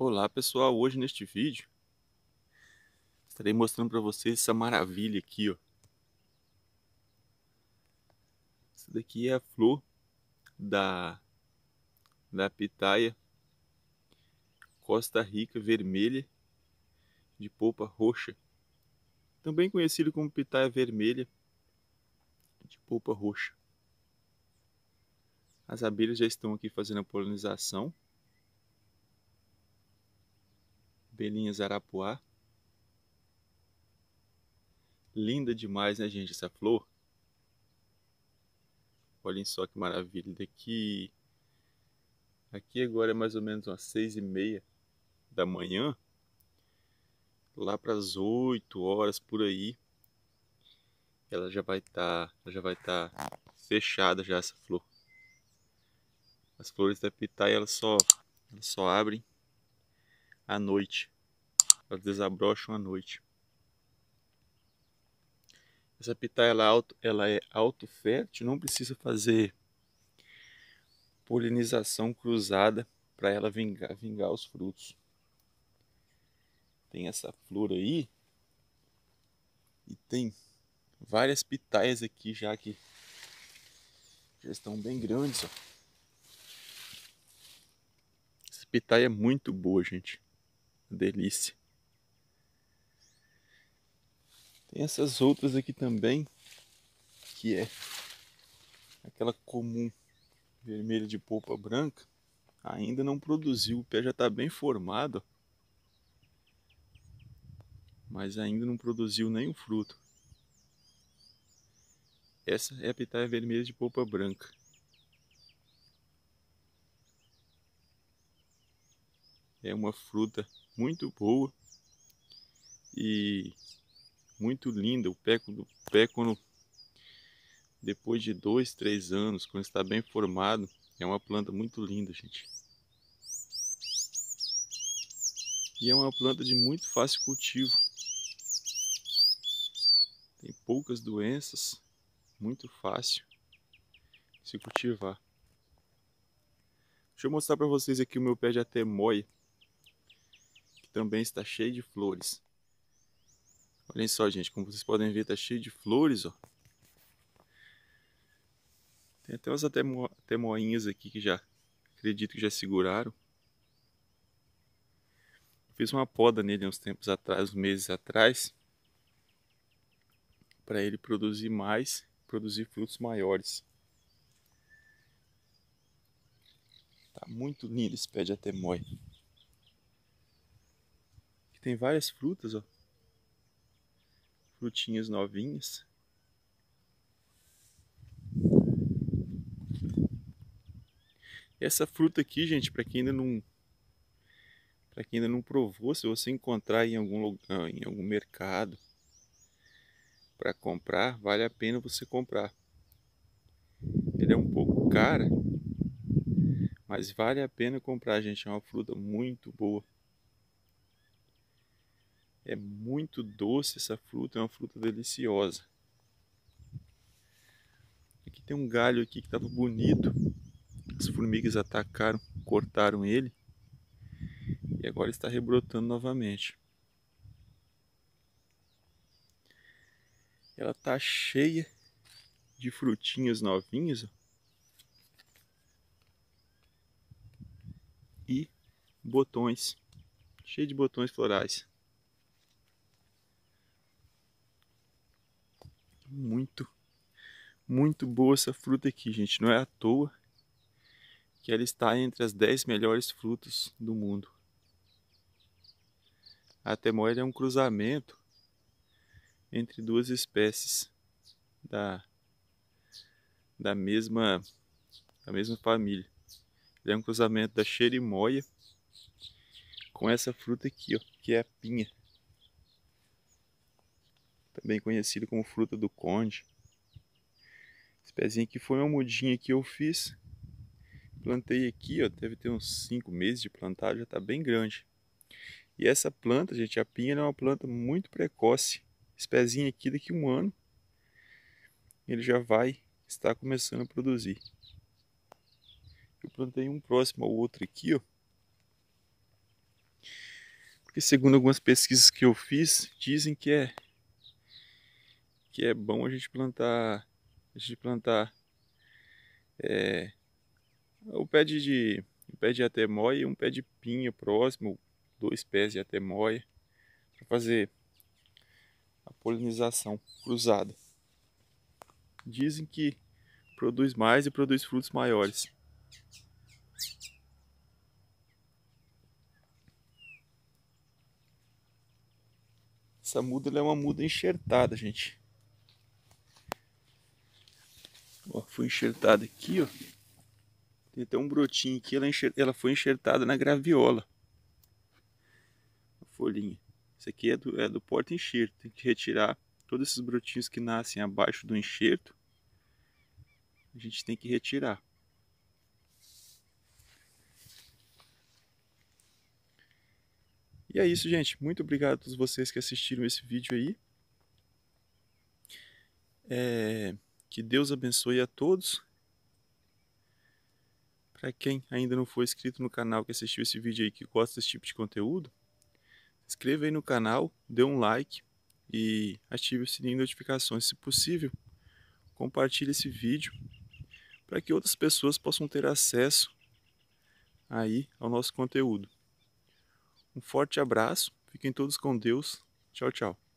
Olá pessoal, hoje neste vídeo estarei mostrando para vocês essa maravilha aqui, ó. Essa daqui é a flor da, da pitaia Costa Rica vermelha de polpa roxa, também conhecida como pitaia vermelha de polpa roxa. As abelhas já estão aqui fazendo a polinização. Belinhas Arapuá. Linda demais, né, gente, essa flor? Olhem só que maravilha. Daqui. Aqui agora é mais ou menos umas seis e meia da manhã. Lá para as oito horas por aí, ela já vai estar, tá, já vai estar tá fechada já essa flor. As flores da pitaia elas só, elas só abrem à noite. Elas desabrocham à noite. Essa pitaia ela, é alto, ela é autofértil, não precisa fazer polinização cruzada para ela vingar, vingar os frutos. Tem essa flor aí e tem várias pitaias aqui já que já estão bem grandes. Ó. Essa pitaia é muito boa, gente delícia. Tem essas outras aqui também, que é aquela comum vermelha de polpa branca, ainda não produziu, o pé já está bem formado, mas ainda não produziu nenhum fruto. Essa é a pitaia vermelha de polpa branca. É uma fruta muito boa e muito linda. O pé, o pé quando depois de dois, três anos, quando está bem formado, é uma planta muito linda, gente. E é uma planta de muito fácil cultivo. Tem poucas doenças, muito fácil se cultivar. Deixa eu mostrar para vocês aqui o meu pé de até moia também está cheio de flores. Olhem só, gente, como vocês podem ver, está cheio de flores, ó. Tem até umas até moinhas aqui que já, acredito que já seguraram. Fiz uma poda nele uns tempos atrás, uns meses atrás, para ele produzir mais, produzir frutos maiores. Tá muito lindo esse pé de atemoia tem várias frutas, ó. Frutinhas novinhas. Essa fruta aqui, gente, para quem ainda não para quem ainda não provou, se você encontrar em algum lugar, ah, em algum mercado para comprar, vale a pena você comprar. Ele é um pouco cara, mas vale a pena comprar, gente, é uma fruta muito boa. É muito doce essa fruta, é uma fruta deliciosa. Aqui tem um galho aqui que estava bonito. As formigas atacaram, cortaram ele. E agora está rebrotando novamente. Ela está cheia de frutinhas novinhas. Ó. E botões. Cheio de botões florais. Muito boa essa fruta aqui, gente. Não é à toa que ela está entre as 10 melhores frutas do mundo. A temoia é um cruzamento entre duas espécies da, da, mesma, da mesma família. Ele é um cruzamento da xerimoia com essa fruta aqui, ó, que é a pinha. Também conhecida como fruta do conde. Esse pezinho aqui foi uma mudinha que eu fiz. Plantei aqui, ó, deve ter uns 5 meses de plantado, já está bem grande. E essa planta, gente, a pinha é uma planta muito precoce. Esse pezinho aqui, daqui a um ano, ele já vai estar começando a produzir. Eu plantei um próximo ao outro aqui, ó. Porque segundo algumas pesquisas que eu fiz, dizem que é que é bom a gente plantar de plantar é, o pé de, de um pé de atemóia e um pé de pinho próximo, dois pés de atemóia para fazer a polinização cruzada. Dizem que produz mais e produz frutos maiores. Essa muda é uma muda enxertada, gente. foi enxertada aqui, ó. Tem até um brotinho aqui, ela, é enxer... ela foi enxertada na graviola. A folhinha. Isso aqui é do, é do porta enxerto. Tem que retirar todos esses brotinhos que nascem abaixo do enxerto. A gente tem que retirar. E é isso, gente. Muito obrigado a todos vocês que assistiram esse vídeo aí. É... Que Deus abençoe a todos. Para quem ainda não foi inscrito no canal que assistiu esse vídeo aí, que gosta desse tipo de conteúdo, se inscreva aí no canal, dê um like e ative o sininho de notificações se possível. Compartilhe esse vídeo para que outras pessoas possam ter acesso aí ao nosso conteúdo. Um forte abraço, fiquem todos com Deus. Tchau, tchau.